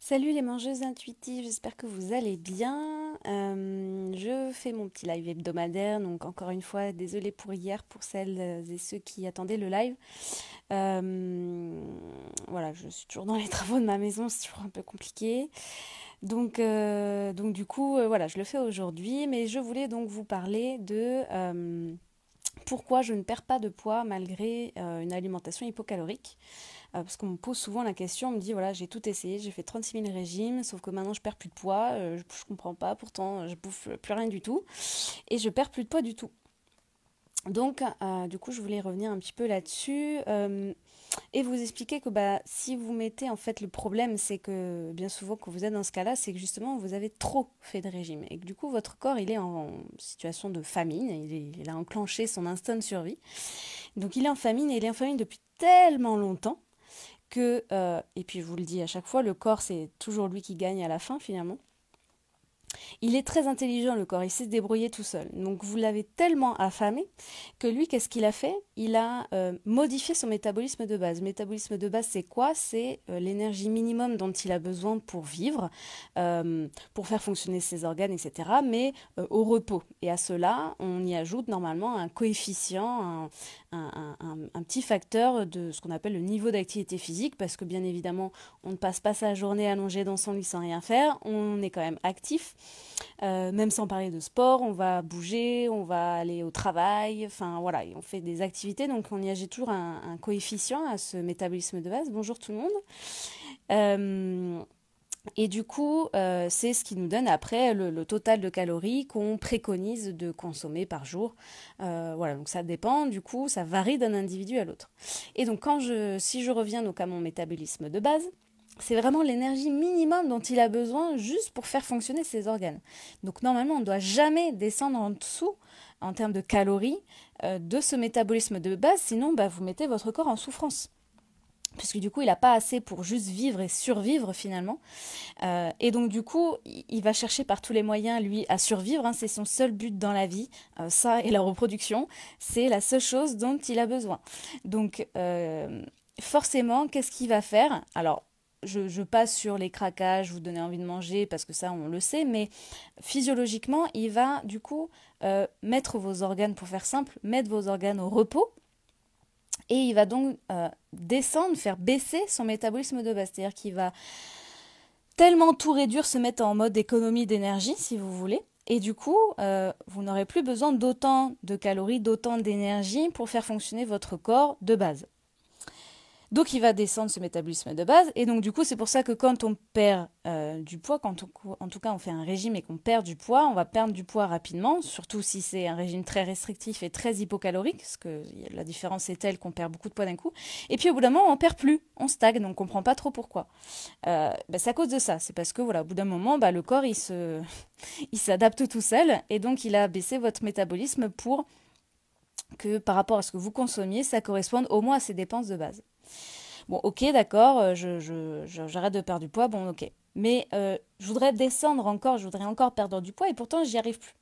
Salut les mangeuses intuitives, j'espère que vous allez bien. Euh, je fais mon petit live hebdomadaire, donc encore une fois, désolée pour hier, pour celles et ceux qui attendaient le live. Euh, voilà, je suis toujours dans les travaux de ma maison, c'est toujours un peu compliqué. Donc, euh, donc du coup, voilà, je le fais aujourd'hui, mais je voulais donc vous parler de pourquoi je ne perds pas de poids malgré euh, une alimentation hypocalorique. Euh, parce qu'on me pose souvent la question, on me dit voilà, j'ai tout essayé, j'ai fait 36 000 régimes, sauf que maintenant je perds plus de poids, euh, je, ne comprends pas, pourtant je bouffe plus rien du tout, et je perds plus de poids du tout. Donc, du coup, je voulais revenir un petit peu là-dessus et vous expliquer que bah, si vous mettez en fait le problème, c'est que bien souvent quand vous êtes dans ce cas-là, c'est que justement vous avez trop fait de régime et que du coup votre corps il est en situation de famine, il, a enclenché son instinct de survie. Donc il est en famine et il est en famine depuis tellement longtemps que, euh, et puis je vous le dis à chaque fois, le corps c'est toujours lui qui gagne à la fin finalement. Il est très intelligent le corps, il sait se débrouiller tout seul. Donc vous l'avez tellement affamé que lui, qu'est-ce qu'il a fait Il a euh, modifié son métabolisme de base. métabolisme de base, c'est quoi C'est euh, l'énergie minimum dont il a besoin pour vivre, euh, pour faire fonctionner ses organes, etc. Mais au repos. Et à cela, on y ajoute normalement un coefficient, un, un petit facteur de ce qu'on appelle le niveau d'activité physique, parce que bien évidemment, on ne passe pas sa journée allongée dans son lit sans rien faire, on est quand même actif. Euh, même sans parler de sport, on va bouger, on va aller au travail, enfin voilà, on fait des activités, donc on y ajoute toujours un, coefficient à ce métabolisme de base. Bonjour tout le monde. Euh, et du coup, euh, c'est ce qui nous donne après le, total de calories qu'on préconise de consommer par jour. voilà, donc ça dépend, du coup, ça varie d'un individu à l'autre. Et donc quand si je reviens donc à mon métabolisme de base, c'est vraiment l'énergie minimum dont il a besoin juste pour faire fonctionner ses organes. Donc normalement, on ne doit jamais descendre en dessous en termes de calories euh, de ce métabolisme de base, sinon bah, vous mettez votre corps en souffrance. Puisque du coup, il n'a pas assez pour juste vivre et survivre finalement. Euh, et donc du coup, il va chercher par tous les moyens, lui, à survivre. Hein. c'est son seul but dans la vie, euh, ça et la reproduction. C'est la seule chose dont il a besoin. Donc forcément, qu'est-ce qu'il va faire Alors, je, passe sur les craquages, vous donner envie de manger, parce que ça, on le sait, mais physiologiquement, il va du coup euh, mettre vos organes, pour faire simple, mettre vos organes au repos, et il va donc euh, descendre, faire baisser son métabolisme de base, c'est-à-dire qu'il va tellement tout réduire, se mettre en mode économie d'énergie, si vous voulez, et du coup, euh, vous n'aurez plus besoin d'autant de calories, d'autant d'énergie pour faire fonctionner votre corps de base. Donc il va descendre ce métabolisme de base. Et donc du coup, c'est pour ça que quand on perd euh, du poids, quand en tout cas on fait un régime et qu'on perd du poids, on va perdre du poids rapidement, surtout si c'est un régime très restrictif et très hypocalorique, parce que la différence est telle qu'on perd beaucoup de poids d'un coup. Et puis au bout d'un moment, on perd plus, on stagne, donc on comprend pas trop pourquoi. Euh, bah, c'est à cause de ça. C'est parce que voilà, au bout d'un moment, bah, le corps il se, il s'adapte tout seul et donc il a baissé votre métabolisme pour que par rapport à ce que vous consommiez, ça corresponde au moins à ses dépenses de base. Bon, ok, d'accord, euh, j'arrête je, j'arrête de perdre du poids, bon, ok. Mais euh, je voudrais descendre encore, je voudrais encore perdre du poids et pourtant j'y arrive plus.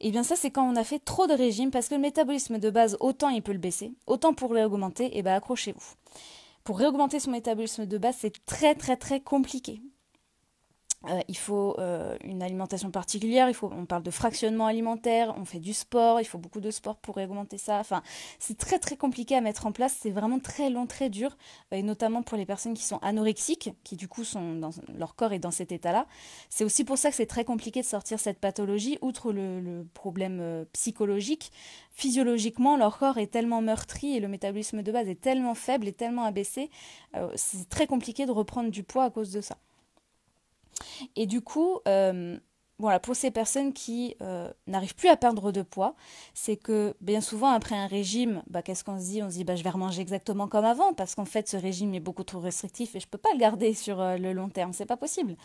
Et eh bien ça, c'est quand on a fait trop de régime parce que le métabolisme de base, autant il peut le baisser, autant pour réaugmenter, et eh bien accrochez-vous. Pour réaugmenter son métabolisme de base, c'est très très très compliqué. Euh, il faut euh, une alimentation particulière, il faut, on parle de fractionnement alimentaire, on fait du sport, il faut beaucoup de sport pour augmenter ça. Enfin, c'est très très compliqué à mettre en place, c'est vraiment très long, très dur, et notamment pour les personnes qui sont anorexiques, qui du coup sont dans, leur corps est dans cet état-là. C'est aussi pour ça que c'est très compliqué de sortir cette pathologie, outre le, problème euh, psychologique. Physiologiquement, leur corps est tellement meurtri et le métabolisme de base est tellement faible et tellement abaissé, c'est très compliqué de reprendre du poids à cause de ça. Et du coup, euh, voilà, pour ces personnes qui euh, n'arrivent plus à perdre de poids, c'est que bien souvent après un régime, bah, qu'est-ce qu'on se dit On se dit bah, je vais remanger exactement comme avant parce qu'en fait ce régime est beaucoup trop restrictif et je ne peux pas le garder sur euh, le long terme, c'est pas possible.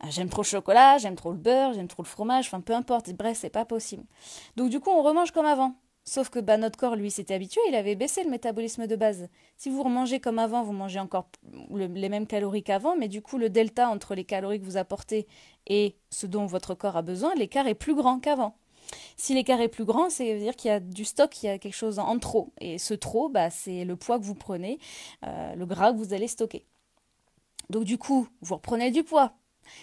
Ah, j'aime trop le chocolat, j'aime trop le beurre, j'aime trop le fromage, enfin peu importe, bref c'est pas possible. Donc du coup on remange comme avant. Sauf que bah, notre corps, lui, s'était habitué, il avait baissé le métabolisme de base. Si vous remangez comme avant, vous mangez encore les mêmes calories qu'avant, mais du coup, le delta entre les calories que vous apportez et ce dont votre corps a besoin, l'écart est plus grand qu'avant. Si l'écart est plus grand, cest veut dire qu'il y a du stock, il y a quelque chose en trop. Et ce trop, bah, c'est le poids que vous prenez, euh, le gras que vous allez stocker. Donc du coup, vous reprenez du poids.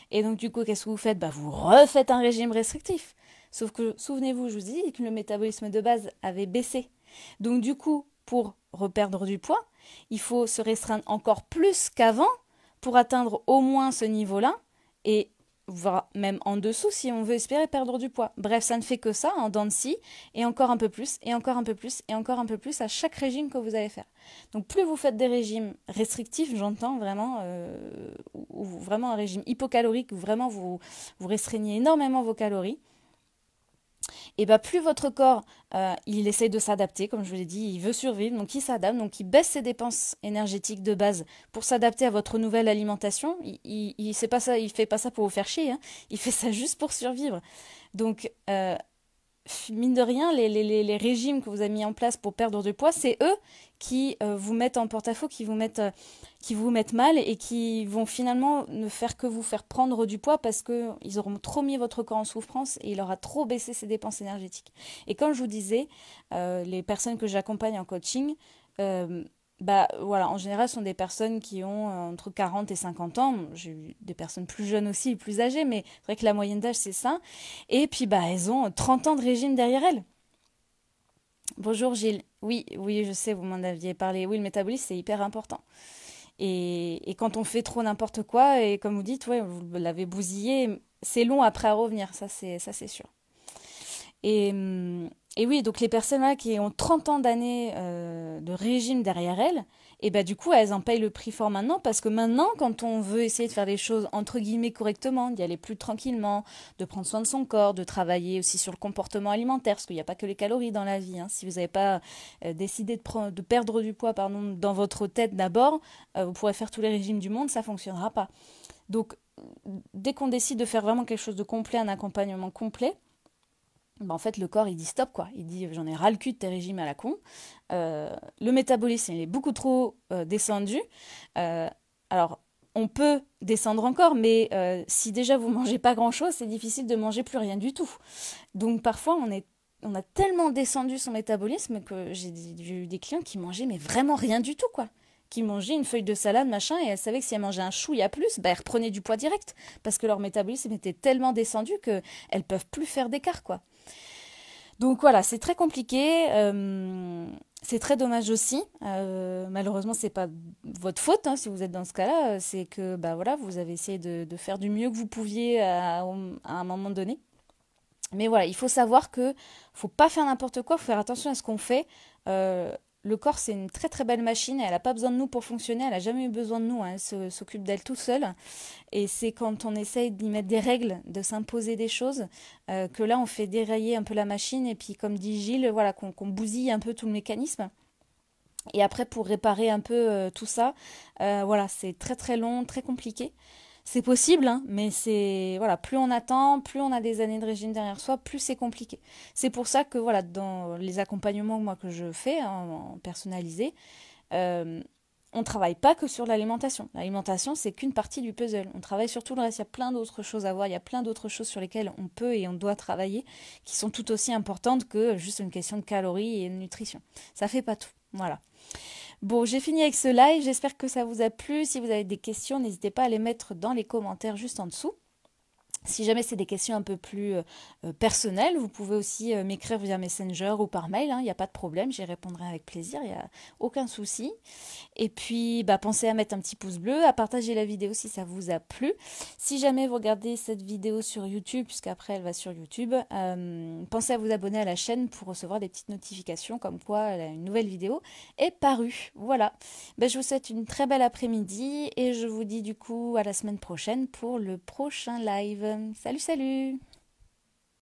Et donc du coup, qu'est-ce que vous faites bah, Vous refaites un régime restrictif. Sauf que, souvenez-vous, je vous dis que le métabolisme de base avait baissé. Donc du coup, pour reperdre du poids, il faut se restreindre encore plus qu'avant pour atteindre au moins ce niveau-là et voire même en dessous si on veut espérer perdre du poids. Bref, ça ne fait que ça en dents de scie et encore un peu plus et encore un peu plus et encore un peu plus à chaque régime que vous allez faire. Donc plus vous faites des régimes restrictifs, j'entends vraiment euh, ou vraiment un régime hypocalorique où vraiment vous vous restreignez énormément vos calories, et bah plus votre corps euh, il essaie de s'adapter, comme je vous l'ai dit, il veut survivre, donc il s'adapte, donc il baisse ses dépenses énergétiques de base pour s'adapter à votre nouvelle alimentation. Il, ne il fait pas ça pour vous faire chier, hein. il fait ça juste pour survivre. Donc euh, mine de rien, les, les, les, régimes que vous avez mis en place pour perdre du poids, c'est eux qui euh, vous mettent en porte-à-faux, qui, vous mettent, euh, qui vous mettent mal et qui vont finalement ne faire que vous faire prendre du poids parce qu'ils auront trop mis votre corps en souffrance et il aura trop baissé ses dépenses énergétiques. Et comme je vous disais, euh, les personnes que j'accompagne en coaching, bah voilà, en général, ce sont des personnes qui ont euh, entre 40 et 50 ans. J'ai eu des personnes plus jeunes aussi, plus âgées, mais c'est vrai que la moyenne d'âge, c'est ça. Et puis, bah, elles ont 30 euh, ans de régime derrière elles. Bonjour Gilles. Oui, oui, je sais, vous m'en aviez parlé. Oui, le métabolisme, c'est hyper important. Et, quand on fait trop n'importe quoi, et comme vous dites, ouais, vous l'avez bousillé, c'est long après à revenir, ça c'est sûr. Et, hum, et oui, donc les personnes là qui ont 30 ans d'années euh, de régime derrière elles, et bah du coup elles en payent le prix fort maintenant parce que maintenant quand on veut essayer de faire les choses entre guillemets correctement, d'y aller plus tranquillement, de prendre soin de son corps, de travailler aussi sur le comportement alimentaire parce qu'il n'y a pas que les calories dans la vie. Hein. Si vous n'avez pas euh, décidé de, perdre du poids pardon, dans votre tête d'abord, euh, vous pourrez faire tous les régimes du monde, ça fonctionnera pas. Donc dès qu'on décide de faire vraiment quelque chose de complet, un accompagnement complet, bah, en fait, le corps, il dit stop, quoi. Il dit, j'en ai ras le cul de tes régimes à la con. Euh, le métabolisme, il est beaucoup trop euh, descendu. Euh, alors, on peut descendre encore, mais si déjà vous mangez pas grand-chose, c'est difficile de manger plus rien du tout. Donc, parfois, on est on a tellement descendu son métabolisme que j'ai eu des clients qui mangeaient mais vraiment rien du tout, quoi. Qui mangeaient une feuille de salade, machin, et elles savaient que si elles mangeaient un chou, il y a plus, bah, elles reprenaient du poids direct. Parce que leur métabolisme était tellement descendu qu'elles peuvent plus faire d'écart, quoi. Donc voilà, c'est très compliqué. Euh, c'est très dommage aussi. Malheureusement, malheureusement, c'est pas votre faute hein, si vous êtes dans ce cas-là. Euh, c'est que bah voilà, vous avez essayé de, faire du mieux que vous pouviez à, un moment donné. Mais voilà, il faut savoir que faut pas faire n'importe quoi. Faut faire attention à ce qu'on fait. Euh, le corps, c'est une très très belle machine. Elle n'a pas besoin de nous pour fonctionner. Elle n'a jamais eu besoin de nous. Hein. Elle s'occupe d'elle tout seule. Et c'est quand on essaye d'y mettre des règles, de s'imposer des choses, euh, que là, on fait dérailler un peu la machine. Et puis, comme dit Gilles, voilà, qu'on bousille un peu tout le mécanisme. Et après, pour réparer un peu euh, tout ça, euh, voilà, c'est très très long, très compliqué c'est possible, hein, mais c'est voilà, plus on attend, plus on a des années de régime derrière soi, plus c'est compliqué. C'est pour ça que voilà, dans les accompagnements moi que je fais hein, en, personnalisé, euh, on travaille pas que sur l'alimentation. L'alimentation c'est qu'une partie du puzzle. On travaille sur tout le reste. Il y a plein d'autres choses à voir. Il y a plein d'autres choses sur lesquelles on peut et on doit travailler, qui sont tout aussi importantes que juste une question de calories et de nutrition. Ça fait pas tout. Voilà. Bon, j'ai fini avec ce live, j'espère que ça vous a plu. Si vous avez des questions, n'hésitez pas à les mettre dans les commentaires juste en dessous. Si jamais c'est des questions un peu plus euh, euh, personnelles, vous pouvez aussi euh, m'écrire via Messenger ou par mail, il hein, n'y a pas de problème, j'y répondrai avec plaisir, il n'y a aucun souci. Et puis, bah, pensez à mettre un petit pouce bleu, à partager la vidéo si ça vous a plu. Si jamais vous regardez cette vidéo sur YouTube, puisqu'après elle va sur YouTube, pensez à vous abonner à la chaîne pour recevoir des petites notifications comme quoi une nouvelle vidéo est parue. Voilà, bah, je vous souhaite une très belle après-midi et je vous dis du coup à la semaine prochaine pour le prochain live. Euh, salut, salut